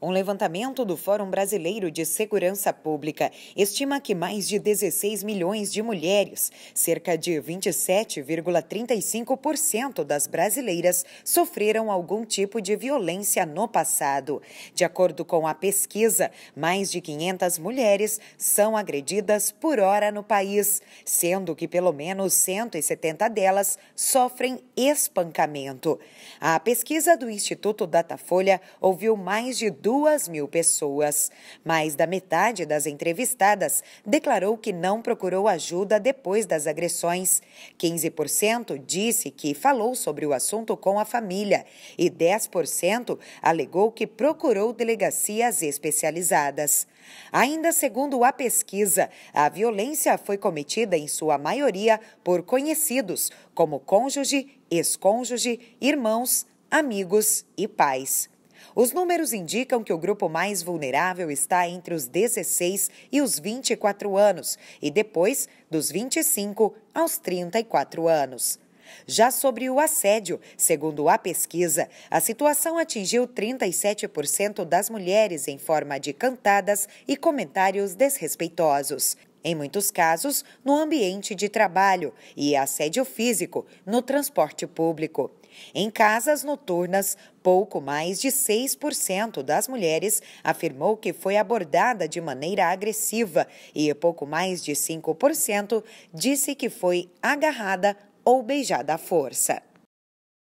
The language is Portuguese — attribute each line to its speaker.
Speaker 1: Um levantamento do Fórum Brasileiro de Segurança Pública estima que mais de 16 milhões de mulheres, cerca de 27,35% das brasileiras, sofreram algum tipo de violência no passado. De acordo com a pesquisa, mais de 500 mulheres são agredidas por hora no país, sendo que pelo menos 170 delas sofrem espancamento. A pesquisa do Instituto Datafolha ouviu mais de duas mil pessoas. Mais da metade das entrevistadas declarou que não procurou ajuda depois das agressões. 15% disse que falou sobre o assunto com a família e 10% alegou que procurou delegacias especializadas. Ainda segundo a pesquisa, a violência foi cometida em sua maioria por conhecidos, como cônjuge, ex-cônjuge, irmãos, amigos e pais. Os números indicam que o grupo mais vulnerável está entre os 16 e os 24 anos e depois dos 25 aos 34 anos. Já sobre o assédio, segundo a pesquisa, a situação atingiu 37% das mulheres em forma de cantadas e comentários desrespeitosos em muitos casos, no ambiente de trabalho e assédio físico no transporte público. Em casas noturnas, pouco mais de 6% das mulheres afirmou que foi abordada de maneira agressiva e pouco mais de 5% disse que foi agarrada ou beijada à força.